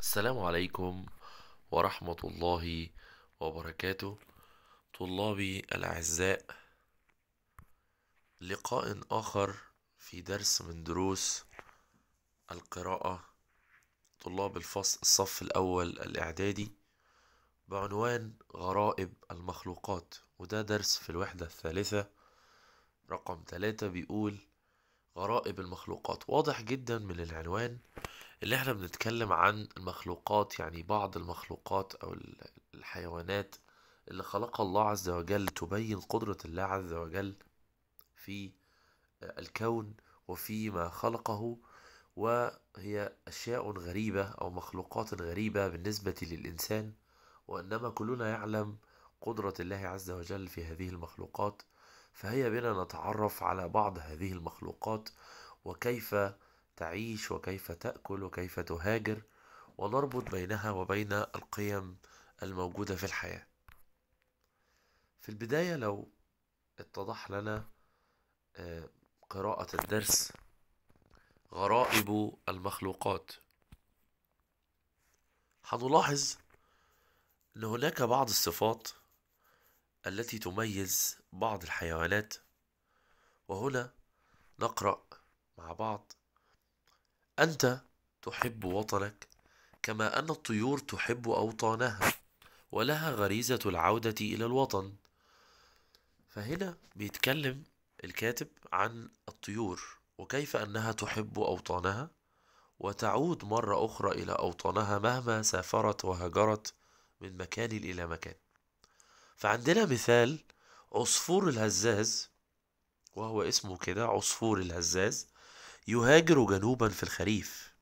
السلام عليكم ورحمة الله وبركاته طلابي الأعزاء لقاء آخر في درس من دروس القراءة طلاب الفصل الصف الأول الإعدادي بعنوان غرائب المخلوقات وده درس في الوحدة الثالثة رقم ثلاثة بيقول غرائب المخلوقات واضح جدا من العنوان اللي احنا بنتكلم عن المخلوقات يعني بعض المخلوقات او الحيوانات اللي خلقها الله عز وجل تبين قدرة الله عز وجل في آه، الكون وفيما خلقه وهي أشياء غريبة أو مخلوقات غريبة بالنسبة للإنسان وإنما كلنا يعلم قدرة الله عز وجل في هذه المخلوقات فهيا بنا نتعرف على بعض هذه المخلوقات وكيف تعيش وكيف تأكل وكيف تهاجر ونربط بينها وبين القيم الموجودة في الحياة في البداية لو اتضح لنا آه، قراءة الدرس غرائب المخلوقات هنلاحظ أن هناك بعض الصفات التي تميز بعض الحيوانات وهنا نقرأ مع بعض أنت تحب وطنك كما أن الطيور تحب أوطانها ولها غريزة العودة إلى الوطن فهنا بيتكلم الكاتب عن الطيور وكيف أنها تحب أوطانها وتعود مرة أخرى إلى أوطانها مهما سافرت وهجرت من مكان إلى مكان فعندنا مثال عصفور الهزاز وهو اسمه كده عصفور الهزاز يهاجر جنوبا في الخريف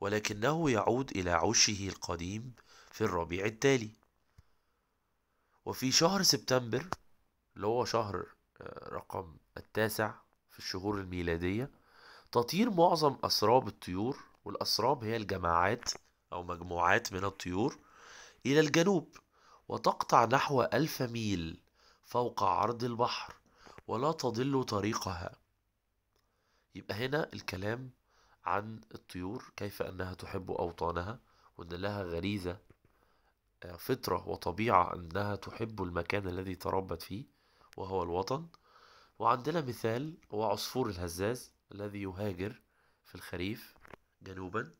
ولكنه يعود إلى عشه القديم في الربيع التالي وفي شهر سبتمبر اللي هو شهر آه، رقم التاسع في الشهور الميلادية تطير معظم أسراب الطيور والأسراب هي الجماعات أو مجموعات من الطيور إلى الجنوب وتقطع نحو ألف ميل فوق عرض البحر ولا تضل طريقها يبقى هنا الكلام عن الطيور كيف أنها تحب أوطانها وأن لها غريزة آه، فطرة وطبيعة أنها تحب المكان الذي تربت فيه وهو الوطن وعندنا مثال هو عصفور الهزاز الذي يهاجر في الخريف جنوبا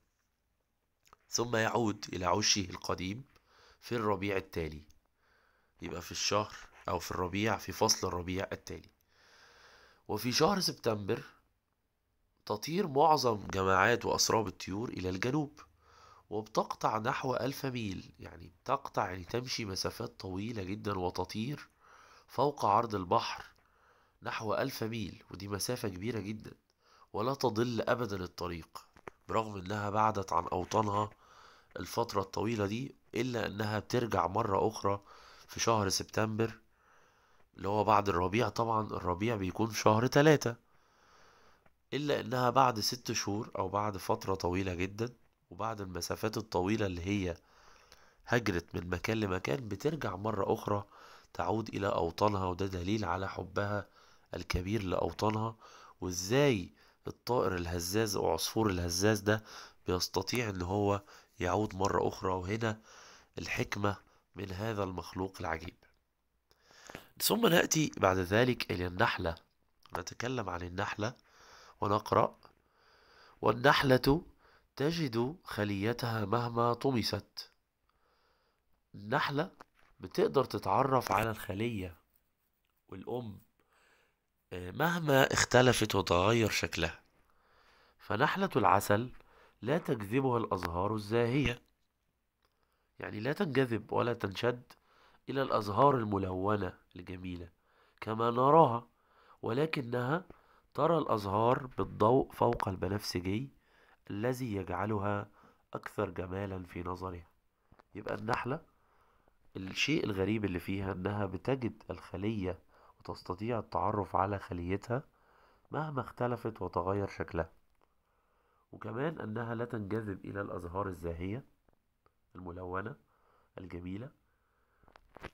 ثم يعود إلى عشه القديم في الربيع التالي يبقى في الشهر أو في الربيع في فصل الربيع التالي وفي شهر سبتمبر تطير معظم جماعات وأسراب الطيور إلى الجنوب وبتقطع نحو ألف ميل يعني بتقطع يعني تمشي مسافات طويلة جدا وتطير فوق عرض البحر نحو ألف ميل ودي مسافة كبيرة جدا ولا تضل أبدا الطريق برغم إنها بعدت عن أوطانها الفترة الطويلة دي إلا إنها بترجع مرة أخرى في شهر سبتمبر اللي هو بعد الربيع طبعا الربيع بيكون في شهر تلاتة إلا إنها بعد ست شهور أو بعد فترة طويلة جدا وبعد المسافات الطويلة اللي هي هجرت من مكان لمكان بترجع مرة أخرى تعود إلى أوطانها وده دليل على حبها الكبير لأوطانها وإزاي الطائر الهزاز أو عصفور الهزاز ده بيستطيع إن هو يعود مرة أخرى وهنا الحكمة من هذا المخلوق العجيب ثم نأتي بعد ذلك إلى النحلة نتكلم عن النحلة ونقرأ والنحلة تجد خليتها مهما طمست النحلة بتقدر تتعرف على الخلية والأم آه، مهما اختلفت وتغير شكلها فنحلة العسل لا تجذبها الأزهار الزاهية يعني لا تنجذب ولا تنشد إلى الأزهار الملونة الجميلة كما نراها ولكنها ترى الأزهار بالضوء فوق البنفسجي الذي يجعلها أكثر جمالا في نظرها يبقى النحلة الشيء الغريب اللي فيها إنها بتجد الخلية وتستطيع التعرف على خليتها مهما اختلفت وتغير شكلها وكمان أنها لا تنجذب إلى الأزهار الزاهية الملونة الجميلة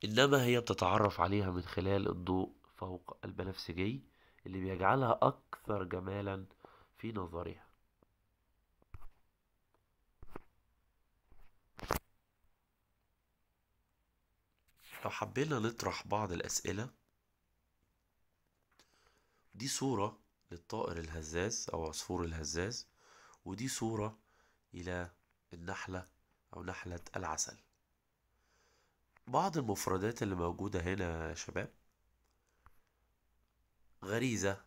إنما هي بتتعرف عليها من خلال الضوء فوق البنفسجي اللي بيجعلها أكثر جمالا في نظرها لو حبينا نطرح بعض الأسئلة دي صورة للطائر الهزاز أو عصفور الهزاز ودي صورة إلى النحلة أو نحلة العسل بعض المفردات اللي موجودة هنا يا شباب غريزة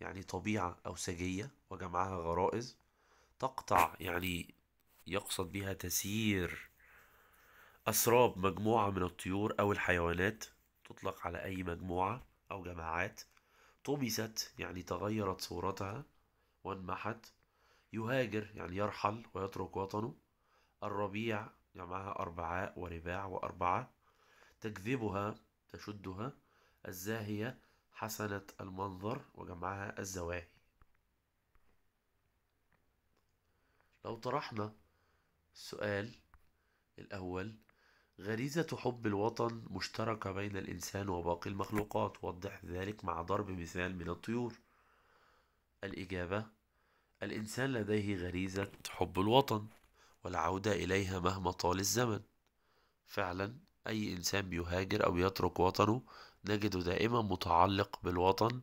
يعني طبيعة أو سجية وجمعها غرائز تقطع يعني يقصد بها تسيير أسراب مجموعة من الطيور أو الحيوانات تطلق على أي مجموعة أو جماعات طمست يعني تغيرت صورتها وانمحت يهاجر يعني يرحل ويترك وطنه الربيع جمعها أربعاء ورباع وأربعة تجذبها تشدها الزاهية حسنة المنظر وجمعها الزواهي لو طرحنا السؤال الأول غريزة حب الوطن مشتركة بين الإنسان وباقي المخلوقات وضح ذلك مع ضرب مثال من الطيور الإجابة الإنسان لديه غريزة حب الوطن والعودة إليها مهما طال الزمن فعلا أي إنسان بيهاجر أو يترك وطنه نجده دائما متعلق بالوطن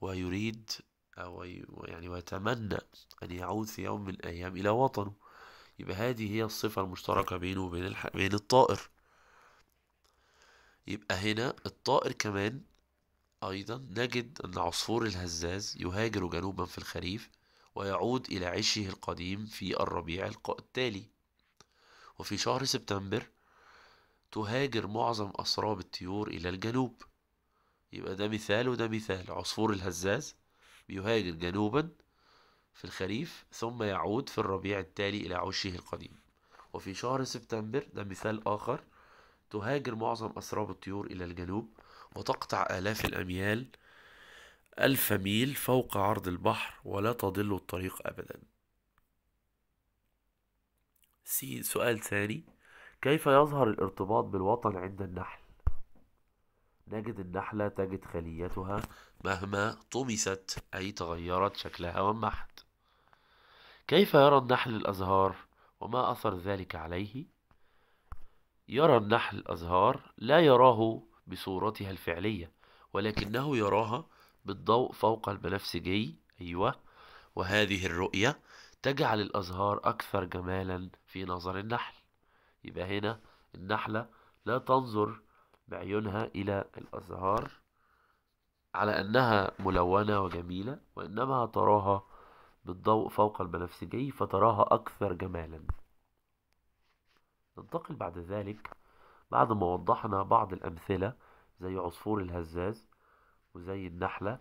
ويريد أو يعني ويتمنى أن يعود في يوم من الأيام إلى وطنه يبقى هذه هي الصفة المشتركة بينه وبين الح... بين الطائر يبقى هنا الطائر كمان أيضا نجد أن عصفور الهزاز يهاجر جنوبا في الخريف ويعود إلى عشه القديم في الربيع التالي وفي شهر سبتمبر تهاجر معظم أسراب الطيور إلى الجنوب يبقى ده مثال وده مثال عصفور الهزاز بيهاجر جنوبا في الخريف ثم يعود في الربيع التالي إلى عشه القديم وفي شهر سبتمبر ده مثال آخر تهاجر معظم أسراب الطيور إلى الجنوب وتقطع آلاف الأميال ألف ميل فوق عرض البحر ولا تضل الطريق أبدا سؤال ثاني كيف يظهر الارتباط بالوطن عند النحل نجد النحلة تجد خليتها مهما طمست أي تغيرت شكلها وانمحت كيف يرى النحل الأزهار وما أثر ذلك عليه؟ يرى النحل الأزهار لا يراه بصورتها الفعلية ولكنه يراها بالضوء فوق البنفسجي أيوة وهذه الرؤية تجعل الأزهار أكثر جمالا في نظر النحل يبقى هنا النحلة لا تنظر بعيونها إلى الأزهار على أنها ملونة وجميلة وإنما تراها بالضوء فوق البنفسجي فتراها أكثر جمالا ننتقل بعد ذلك بعد ما وضحنا بعض الأمثلة زي عصفور الهزاز وزي النحلة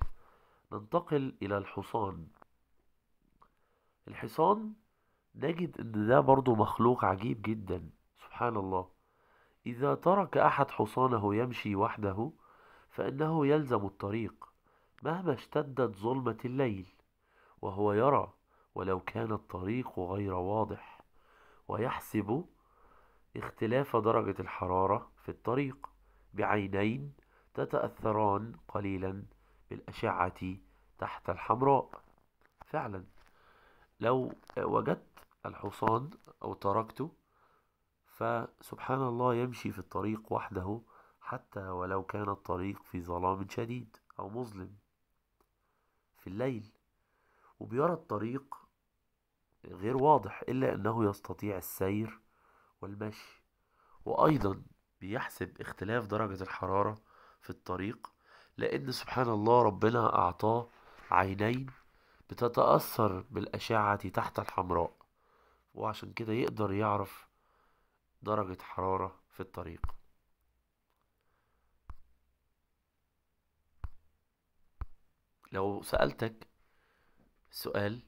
ننتقل إلى الحصان الحصان نجد إن ده برضو مخلوق عجيب جدا سبحان الله إذا ترك أحد حصانه يمشي وحده فإنه يلزم الطريق مهما اشتدت ظلمة الليل وهو يرى ولو كان الطريق غير واضح ويحسب اختلاف درجة الحرارة في الطريق بعينين تتأثران قليلا بالأشعة تحت الحمراء فعلا لو وجدت الحصان أو تركته فسبحان الله يمشي في الطريق وحده حتى ولو كان الطريق في ظلام شديد أو مظلم في الليل وبيرى الطريق غير واضح إلا أنه يستطيع السير والمشي وأيضا بيحسب اختلاف درجة الحرارة في الطريق لأن سبحان الله ربنا أعطاه عينين بتتأثر بالأشعة تحت الحمراء وعشان كده يقدر يعرف درجة حرارة في الطريق لو سألتك سؤال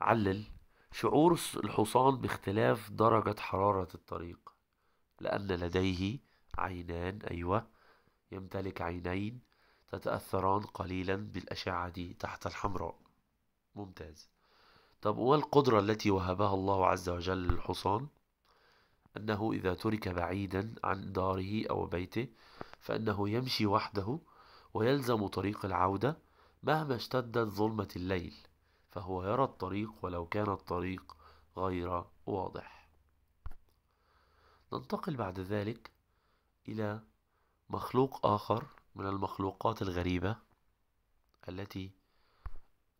علل شعور الحصان باختلاف درجة حرارة الطريق لأن لديه عينان أيوة يمتلك عينين تتأثران قليلا بالأشعة دي تحت الحمراء ممتاز طب والقدرة التي وهبها الله عز وجل للحصان أنه إذا ترك بعيدا عن داره أو بيته فإنه يمشي وحده ويلزم طريق العودة مهما اشتدت ظلمة الليل فهو يرى الطريق ولو كان الطريق غير واضح ننتقل بعد ذلك إلى مخلوق آخر من المخلوقات الغريبة التي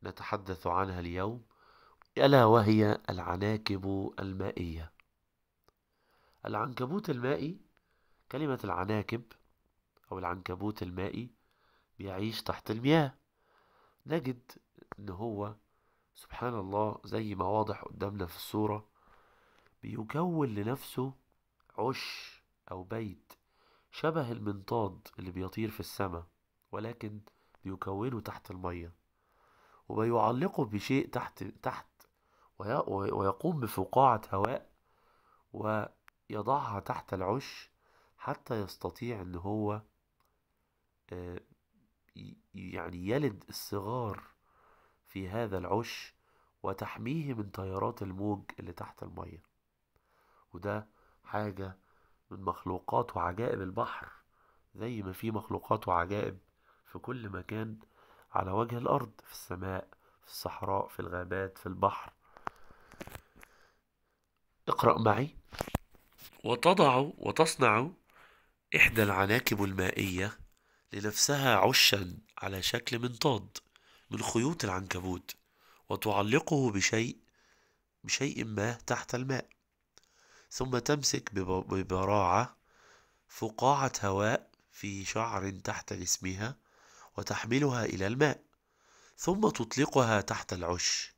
نتحدث عنها اليوم ألا وهي العناكب المائية العنكبوت المائي كلمة العناكب أو العنكبوت المائي بيعيش تحت المياه نجد إن هو سبحان الله زي ما واضح قدامنا في الصورة بيكون لنفسه عش أو بيت شبه المنطاد اللي بيطير في السماء ولكن بيكونه تحت المية وبيعلقه بشيء تحت تحت ويقوم بفقاعة هواء يضعها تحت العش حتى يستطيع ان هو آه، يعني يلد الصغار في هذا العش وتحميه من تيارات الموج اللي تحت المية وده حاجة من مخلوقات وعجائب البحر زي ما في مخلوقات وعجائب في كل مكان على وجه الأرض في السماء في الصحراء في الغابات في البحر اقرأ معي وتضع وتصنع إحدى العناكب المائية لنفسها عشا على شكل منطاد من خيوط العنكبوت وتعلقه بشيء بشيء ما تحت الماء ثم تمسك ببراعة فقاعة هواء في شعر تحت جسمها وتحملها إلى الماء ثم تطلقها تحت العش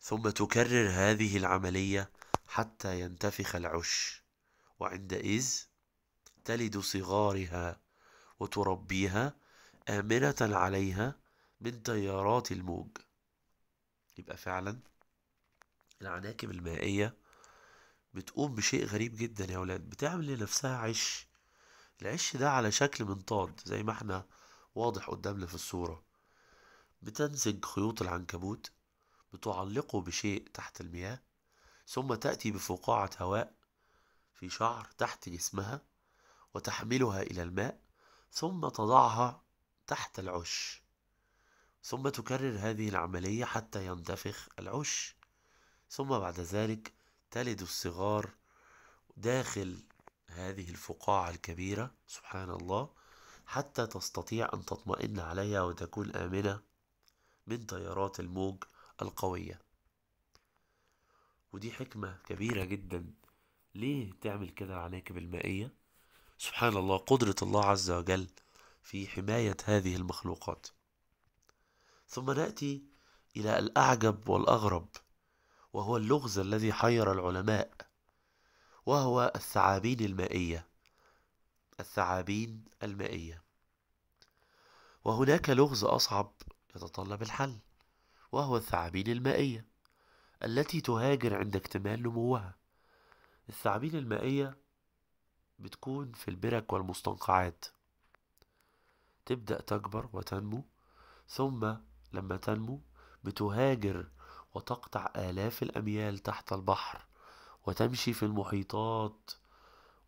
ثم تكرر هذه العملية حتى ينتفخ العش وعندئذ تلد صغارها وتربيها آمنة عليها من تيارات الموج يبقى فعلا العناكب المائية بتقوم بشيء غريب جدا يا ولاد بتعمل لنفسها عش العش ده على شكل منطاد زي ما احنا واضح قدامنا في الصورة بتنزج خيوط العنكبوت بتعلقه بشيء تحت المياه ثم تأتي بفقاعة هواء في شعر تحت جسمها وتحملها إلى الماء ثم تضعها تحت العش ثم تكرر هذه العملية حتى ينتفخ العش ثم بعد ذلك تلد الصغار داخل هذه الفقاعة الكبيرة سبحان الله حتى تستطيع أن تطمئن عليها وتكون آمنة من تيارات الموج القوية ودي حكمة كبيرة جدا ليه تعمل كده العناكب المائية سبحان الله قدرة الله عز وجل في حماية هذه المخلوقات ثم نأتي إلى الأعجب والأغرب وهو اللغز الذي حير العلماء وهو الثعابين المائية الثعابين المائية وهناك لغز أصعب يتطلب الحل وهو الثعابين المائية التي تهاجر عند اكتمال نموها الثعابين المائية بتكون في البرك والمستنقعات تبدأ تكبر وتنمو ثم لما تنمو بتهاجر وتقطع آلاف الأميال تحت البحر وتمشي في المحيطات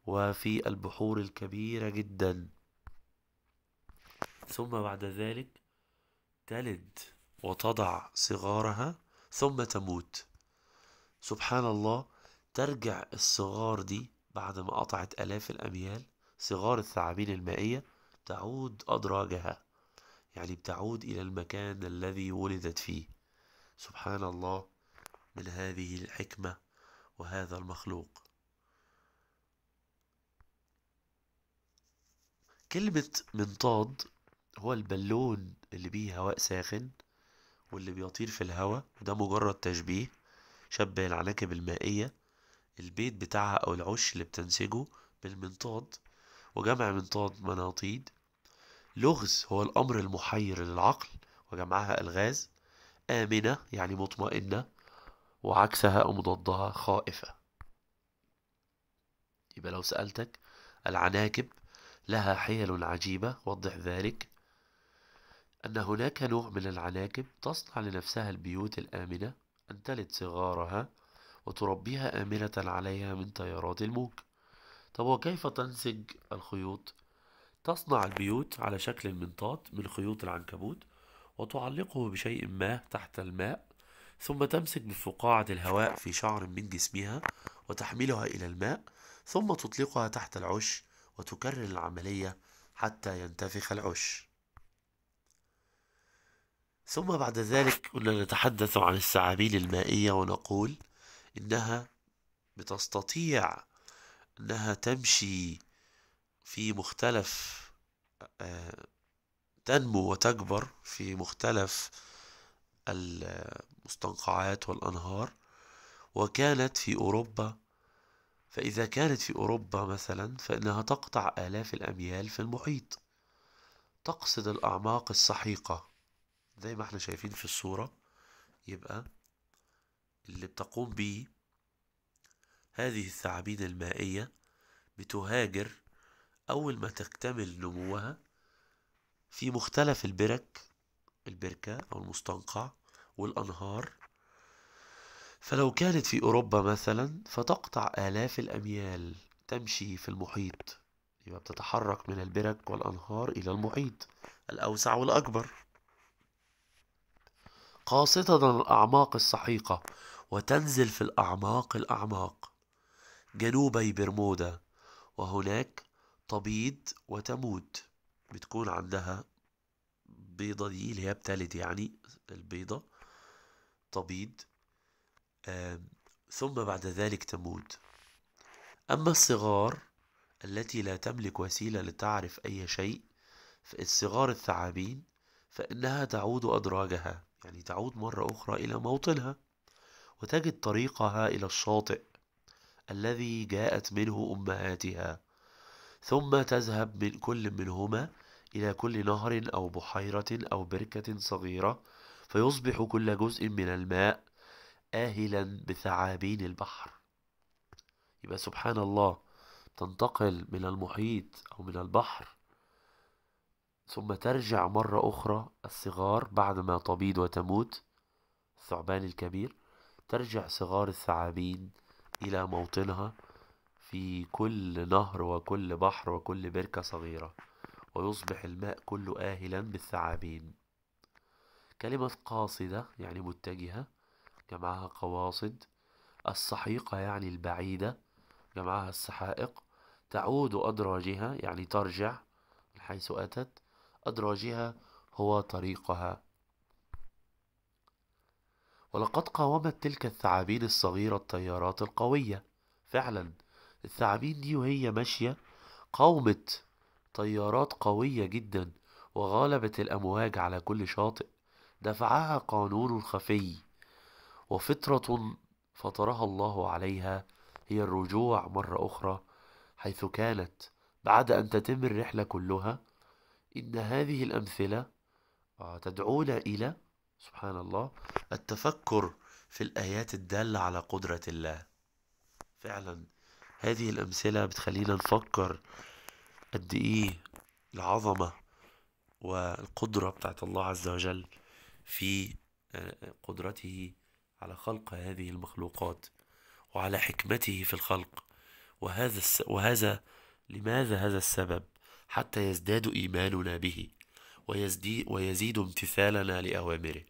وفي البحور الكبيرة جدا ثم بعد ذلك تلد وتضع صغارها ثم تموت سبحان الله ترجع الصغار دي بعد ما قطعت آلاف الأميال صغار الثعابين المائية تعود أدراجها يعني بتعود إلى المكان الذي ولدت فيه سبحان الله من هذه الحكمة وهذا المخلوق كلمة منطاد هو البالون اللي بيه هواء ساخن واللي بيطير في الهواء وده مجرد تشبيه شبه العناكب المائية البيت بتاعها أو العش اللي بتنسجه بالمنطاد وجمع منطاد مناطيد لغز هو الأمر المحير للعقل وجمعها الغاز آمنة يعني مطمئنة وعكسها أو مضادها خائفة يبقى لو سألتك العناكب لها حيل عجيبة وضح ذلك أن هناك نوع من العناكب تصنع لنفسها البيوت الآمنة أن تلد صغارها وتربيها آمنة عليها من تيارات الموج طب وكيف تنسج الخيوط؟ تصنع البيوت على شكل المنطاد من خيوط العنكبوت وتعلقه بشيء ما تحت الماء ثم تمسك بفقاعة الهواء في شعر من جسمها وتحملها إلى الماء ثم تطلقها تحت العش وتكرر العملية حتى ينتفخ العش ثم بعد ذلك كنا نتحدث عن الثعابين المائية ونقول إنها بتستطيع أنها تمشي في مختلف آه، تنمو وتكبر في مختلف المستنقعات والأنهار وكانت في أوروبا فإذا كانت في أوروبا مثلا فإنها تقطع آلاف الأميال في المحيط تقصد الأعماق السحيقة زي ما احنا شايفين في الصورة يبقى اللي بتقوم به هذه الثعابين المائية بتهاجر أول ما تكتمل نموها في مختلف البرك البركة أو المستنقع والأنهار فلو كانت في أوروبا مثلا فتقطع آلاف الأميال تمشي في المحيط يبقى بتتحرك من البرك والأنهار إلى المحيط الأوسع والأكبر خاصة الأعماق السحيقة وتنزل في الأعماق الأعماق جنوبي برمودا وهناك تبيض وتموت بتكون عندها بيضة دي اللي هي بتلد يعني البيضة تبيض ثم بعد ذلك تموت أما الصغار التي لا تملك وسيلة لتعرف أي شيء الصغار الثعابين فإنها تعود أدراجها يعني تعود مرة أخرى إلى موطنها وتجد طريقها إلى الشاطئ الذي جاءت منه أمهاتها ثم تذهب من كل منهما إلى كل نهر أو بحيرة أو بركة صغيرة فيصبح كل جزء من الماء آهلا بثعابين البحر يبقى سبحان الله تنتقل من المحيط أو من البحر ثم ترجع مرة أخرى الصغار بعد ما تبيض وتموت الثعبان الكبير ترجع صغار الثعابين إلى موطنها في كل نهر وكل بحر وكل بركة صغيرة ويصبح الماء كله آهلا بالثعابين كلمة قاصدة يعني متجهة جمعها قواصد السحيقة يعني البعيدة جمعها السحائق تعود أدراجها يعني ترجع من حيث أتت أدراجها هو طريقها ولقد قاومت تلك الثعابين الصغيرة الطيارات القوية فعلا الثعابين دي وهي ماشية قاومت طيارات قوية جدا وغالبت الأمواج على كل شاطئ دفعها قانون خفي وفطرة فطرها الله عليها هي الرجوع مرة أخرى حيث كانت بعد أن تتم الرحلة كلها إن هذه الأمثلة آه، تدعونا إلى سبحان الله التفكر في الآيات الدالة على قدرة الله فعلا هذه الأمثلة بتخلينا نفكر قد إيه العظمة والقدرة بتاعت الله عز وجل في آه، قدرته على خلق هذه المخلوقات وعلى حكمته في الخلق وهذا وهذا لماذا هذا السبب حتى يزداد إيماننا به ويزدي ويزيد امتثالنا لأوامره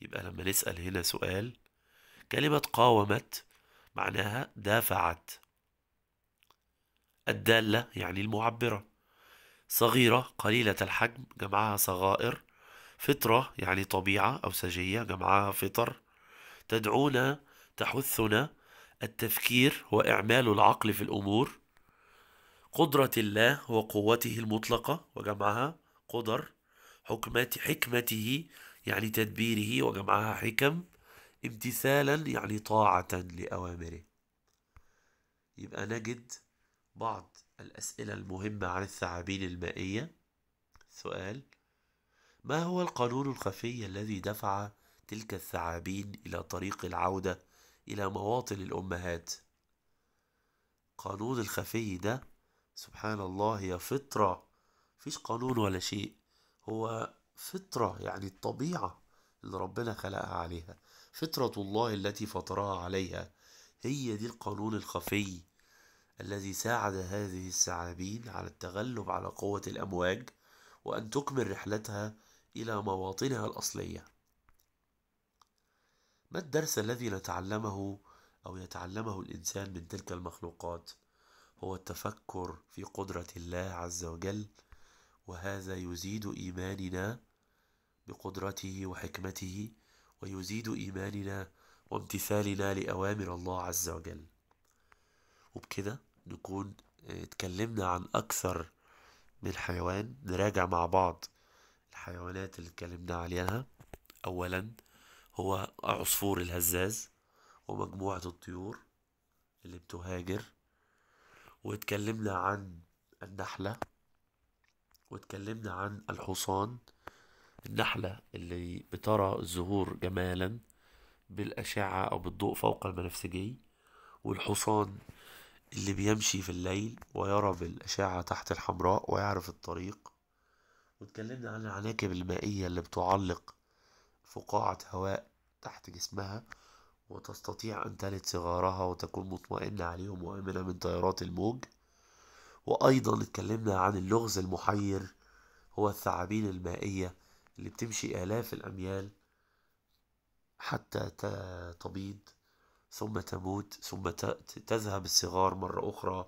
يبقى لما نسأل هنا سؤال كلمة قاومت معناها دافعت الدالة يعني المعبرة صغيرة قليلة الحجم جمعها صغائر فطرة يعني طبيعة أو سجية جمعها فطر تدعونا تحثنا التفكير وإعمال العقل في الأمور قدرة الله وقوته المطلقة وجمعها قدر حكمات حكمته يعني تدبيره وجمعها حكم امتثالا يعني طاعة لأوامره يبقى نجد بعض الأسئلة المهمة عن الثعابين المائية سؤال ما هو القانون الخفي الذي دفع تلك الثعابين إلى طريق العودة إلى مواطن الأمهات؟ قانون الخفي ده سبحان الله هي فطرة مفيش قانون ولا شيء هو فطرة يعني الطبيعة اللي ربنا خلقها عليها فطرة الله التي فطرها عليها هي دي القانون الخفي الذي ساعد هذه الثعابين على التغلب على قوة الأمواج وأن تكمل رحلتها إلى مواطنها الأصلية ما الدرس الذي نتعلمه أو يتعلمه الإنسان من تلك المخلوقات؟ هو التفكر في قدرة الله عز وجل وهذا يزيد إيماننا بقدرته وحكمته ويزيد إيماننا وامتثالنا لأوامر الله عز وجل وبكده نكون آه، اتكلمنا عن أكثر من حيوان نراجع مع بعض الحيوانات اللي اتكلمنا عليها أولا هو عصفور الهزاز ومجموعة الطيور اللي بتهاجر واتكلمنا عن النحلة واتكلمنا عن الحصان النحلة اللي بترى الزهور جمالا بالأشعة أو بالضوء فوق البنفسجي والحصان اللي بيمشي في الليل ويرى بالأشعة تحت الحمراء ويعرف الطريق واتكلمنا عن العناكب المائية اللي بتعلق فقاعة هواء تحت جسمها وتستطيع أن تلد صغارها وتكون مطمئنة عليهم وآمنة من تيارات الموج وأيضا اتكلمنا عن اللغز المحير هو الثعابين المائية اللي بتمشي آلاف الأميال حتى تبيض ثم تموت ثم تذهب الصغار مرة أخرى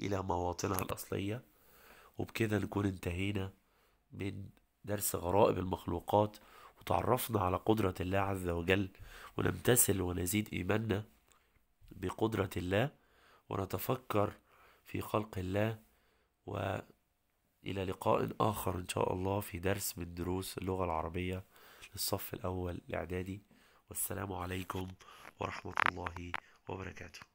إلى مواطنها الأصلية وبكده نكون انتهينا من درس غرائب المخلوقات وتعرفنا على قدرة الله عز وجل ونمتثل ونزيد إيماننا بقدرة الله ونتفكر في خلق الله وإلى لقاء آخر إن شاء الله في درس من دروس اللغة العربية للصف الأول الإعدادي والسلام عليكم ورحمة الله وبركاته